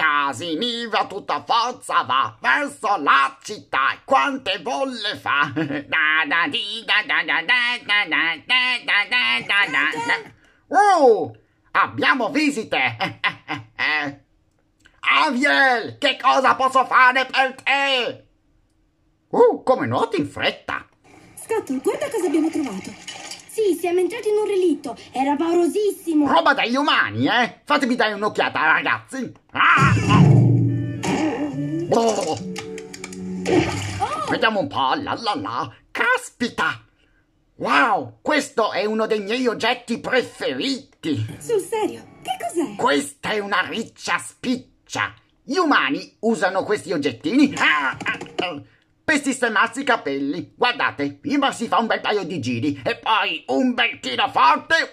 Casimiro tutta forza va verso la città quante bolle fa da da di da da da da da da da da da da oh abbiamo visite Aviel che cosa posso fare per te uh come noti in fretta Scatto guarda cosa abbiamo trovato sì, siamo entrati in un relitto. Era paurosissimo. Roba degli umani, eh? Fatemi dare un'occhiata, ragazzi. Ah, oh. Vediamo un po'. La la la. Caspita. Wow, questo è uno dei miei oggetti preferiti. Sul serio, che cos'è? Questa è una riccia spiccia. Gli umani usano questi oggettini. Ah, ah sistemarsi i capelli. Guardate, prima si fa un bel paio di giri e poi un bel tiro forte.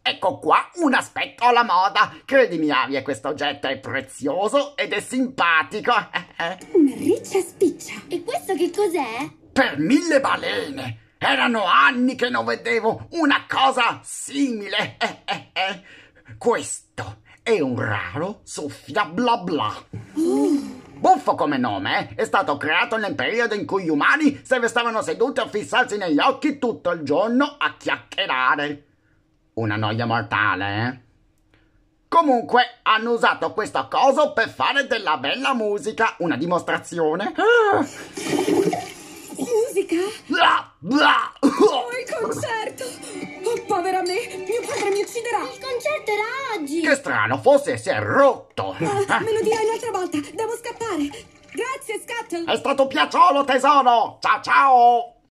ecco qua un aspetto alla moda. Credimi, Aria, questo oggetto è prezioso ed è simpatico. Una riccia spiccia. E questo che cos'è? Per mille balene. Erano anni che non vedevo una cosa simile. Questo è un raro soffia bla bla. Oh. Gandolfo come nome eh? è stato creato nel periodo in cui gli umani si restavano seduti a fissarsi negli occhi tutto il giorno a chiacchierare. Una noia mortale, eh? Comunque hanno usato questo coso per fare della bella musica, una dimostrazione. Ah! il concerto era oggi! Che strano, forse si è rotto! Ah, me lo dirai un'altra volta, devo scappare! Grazie, Scuttle! È stato piacciolo, tesoro! Ciao ciao!